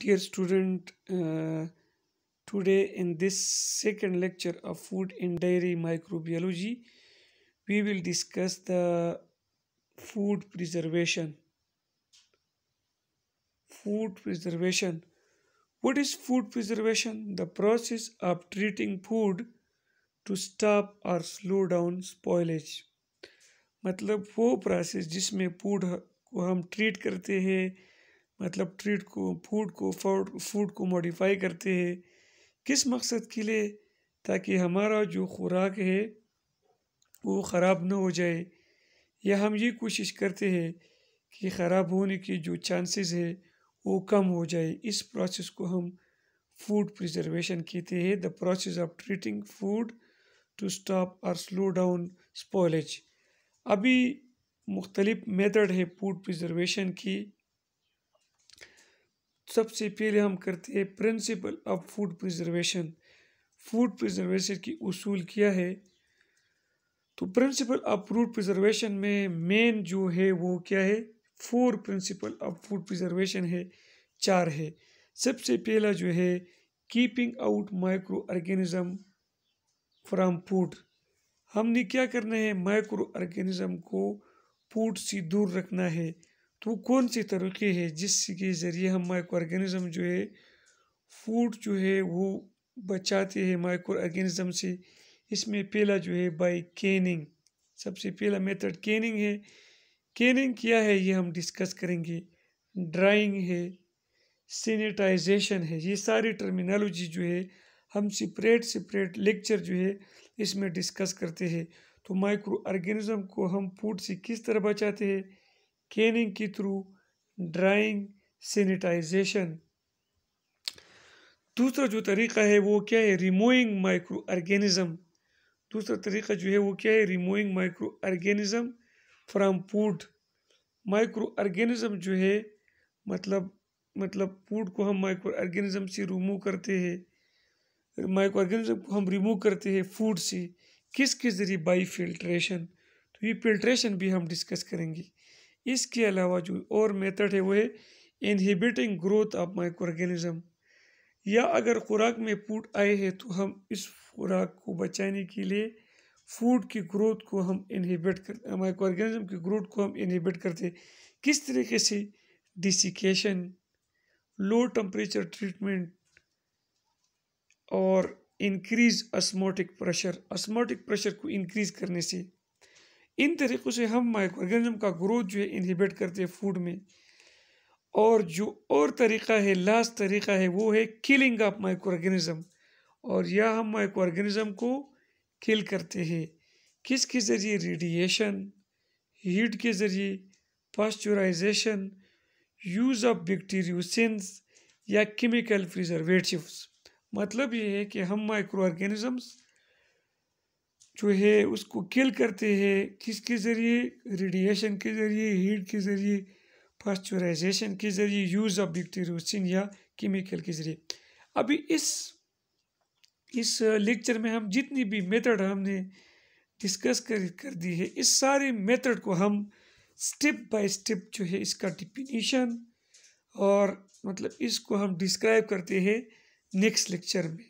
Dear student, uh, today in this second lecture of food and dairy microbiology, we will discuss the food preservation. Food preservation. What is food preservation? The process of treating food to stop or slow down spoilage. मतलब वो process जिसमें food को हम treat करते हैं मतलब treat को food को फूड को मॉडिफाई करते हैं किस मकसद के लिए ताकि हमारा जो खुराक है वो ख़राब ना हो जाए या हम ये कोशिश करते हैं कि ख़राब होने के जो चांसेस है वो कम हो जाए इस प्रोसेस को हम फूड प्रिजर्वेशन कहते हैं the process of treating food to stop और स्लो डाउन स्पॉलेज अभी मुख्तलिफ मेथड है फूड प्रिजर्वेशन की सबसे पहले हम करते हैं principle of food preservation food preservation की उसूल क्या है तो प्रिंसिपल ऑफ फूड प्रिजर्वेशन में मेन जो है वो क्या है four principle of food preservation है चार है सबसे पहला जो है keeping out microorganism from food हमने क्या करना है माइक्रो ऑर्गेनिज़म को फूड से दूर रखना है तो वो कौन से तरीके है जिसके ज़रिए हम माइक्रो ऑर्गेनिज़म जो है फूड जो है वो बचाते हैं माइक्रो ऑर्गेनिज़म से इसमें पहला जो है बाई केनिंग सबसे पहला मेथड केनिंग है केनिंग क्या है ये हम डिस्कस करेंगे ड्राइंग है सैनिटाइजेशन है ये सारी टर्मिनोलॉजी जो है हम सेपरेट सेपरेट लेक्चर जो है इसमें डिस्कस करते हैं तो माइक्रो ऑर्गेनिज़म को हम फूड से किस तरह बचाते हैं केनिंग के थ्रू ड्राइंग सैनिटाइजेशन दूसरा जो तरीका है वो क्या है रिमोइंग माइक्रो ऑर्गेनिज़म दूसरा तरीका जो है वो क्या है removing microorganism from food microorganism जो है मतलब मतलब फूड को हम माइक्रो ऑर्गेनिज़म से रिमूव करते हैं माइक्रो ऑर्गेनिज्म को हम रिमूव करते हैं फूड से किसके ज़रिए बाई फिल्ट्रेशन तो ये फिल्ट्रेशन भी हम डिस्कस करेंगे इसके अलावा जो और मेथड है वो है इनहिबिटिंग ग्रोथ ऑफ माइक्रो या अगर खुराक में फूट आए हैं तो हम इस खुराक को बचाने के लिए फूड की ग्रोथ को हम इनहिबिट कर माइक्रो ऑर्गेनिज्म की ग्रोथ को हम इनहिबिट करते किस तरीके से डिसिकेशन लो टम्परेचर ट्रीटमेंट और increase osmotic pressure osmotic pressure को इंक्रीज करने से इन तरीक़ों से हम माइक्रोगेनिज्म का ग्रोथ जो है इनहिबिट करते हैं फूड में और जो और तरीका है लास्ट तरीका है वो है किलिंग ऑफ माइक्रोगेनिज्म और यह हम माइक्रोगेनिज्म को किल करते हैं किसके ज़रिए रेडिएशन हीट के ज़रिए पास्चराइजेशन यूज़ ऑफ बैक्टीरियोसिंस या केमिकल प्रिजर्वेटिव्स मतलब ये है कि हम माइक्रो ऑर्गेनिजम्स जो है उसको किल करते हैं किसके ज़रिए रेडिएशन के ज़रिए हीट के ज़रिए पास्चुराइजेशन के ज़रिए यूज़ ऑफ डिक्टेरोसिन या केमिकल के ज़रिए अभी इस इस लेक्चर में हम जितनी भी मेथड हमने डिस्कस कर कर दी है इस सारे मेथड को हम स्टेप बाय स्टेप जो है इसका डिफिनीशन और मतलब इसको हम डिस्क्राइब करते हैं नेक्स्ट लेक्चर में